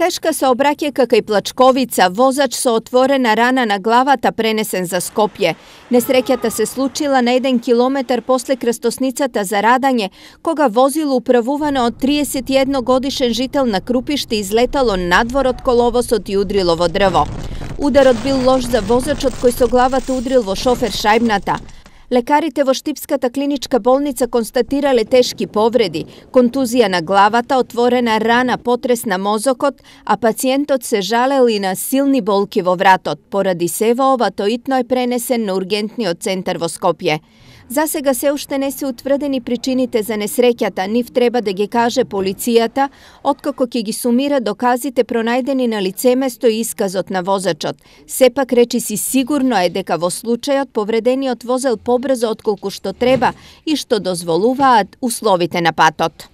Тешка сообраќајка кај Плачковица, возач со отворена рана на главата пренесен за Скопје. Несреќата се случила на 1 километар после крстосницата за радање, кога возило управувано од 31 годишен жител на Крупиште излетало надвор од коловосот и удрило во дрво. Ударот бил лош за возачот кој со главата удрил во шофер шајбната. Лекарите во Штипската клиничка болница констатирале тешки повреди, контузија на главата, отворена рана, потрес на мозокот, а пациентот се жалел и на силни болки во вратот. Поради во ова тоитно е пренесен на ургентниот центар во Скопје. За сега се уште не се утврдени причините за несреќата, нив треба да ги каже полицијата, откако ќе ги сумира доказите пронајдени на место и исказот на возачот. Сепак речи си сигурно е дека во случајот повредениот возел по побрзо отколку што треба и што дозволуваат условите на патот.